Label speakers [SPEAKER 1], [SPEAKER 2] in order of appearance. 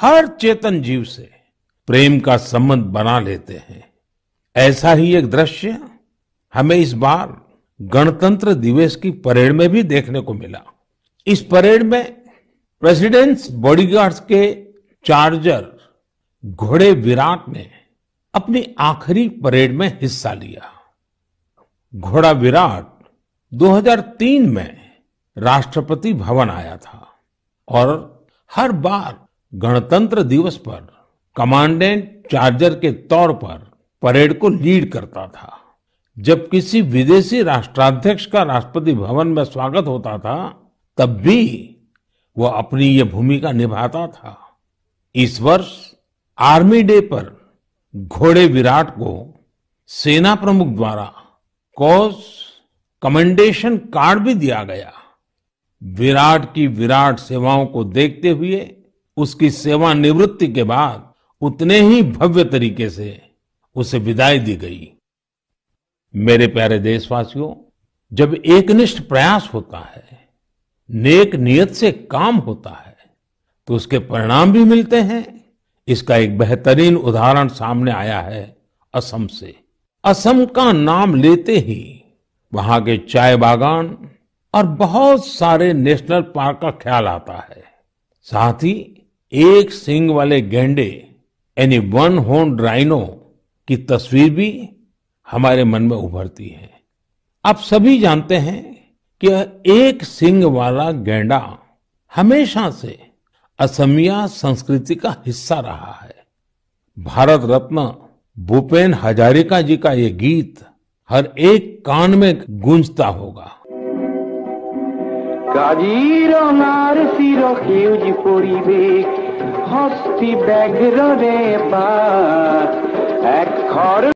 [SPEAKER 1] हर चेतन जीव से प्रेम का संबंध बना लेते हैं ऐसा ही एक दृश्य हमें इस बार गणतंत्र दिवस की परेड में भी देखने को मिला इस परेड में प्रेसिडेंट्स बॉडीगार्ड्स के चार्जर घोड़े विराट ने अपनी आखिरी परेड में हिस्सा लिया घोड़ा विराट 2003 में राष्ट्रपति भवन आया था और हर बार गणतंत्र दिवस पर कमांडेंट चार्जर के तौर पर परेड को लीड करता था जब किसी विदेशी राष्ट्राध्यक्ष का राष्ट्रपति भवन में स्वागत होता था तब भी वो अपनी ये भूमिका निभाता था इस वर्ष आर्मी डे पर घोड़े विराट को सेना प्रमुख द्वारा कोस कमेंडेशन कार्ड भी दिया गया विराट की विराट सेवाओं को देखते हुए उसकी सेवा निवृत्ति के बाद उतने ही भव्य तरीके से उसे विदाई दी गई मेरे प्यारे देशवासियों जब एकनिष्ठ प्रयास होता है नेक नियत से काम होता है तो उसके परिणाम भी मिलते हैं इसका एक बेहतरीन उदाहरण सामने आया है असम से असम का नाम लेते ही वहां के चाय बागान और बहुत सारे नेशनल पार्क का ख्याल आता है साथ ही एक सिंग वाले गेंडे यानी वन होन ड्राइनो की तस्वीर भी हमारे मन में उभरती है आप सभी जानते हैं कि एक सिंग वाला गेंडा हमेशा से असमिया संस्कृति का हिस्सा रहा है भारत रत्न भूपेन हजारिका जी का ये गीत हर एक कान में गूंजता होगा কাজিরঙার চিরসেউজ পরিবেশ হস্তি ব্যাঘ্র রে পা এক খর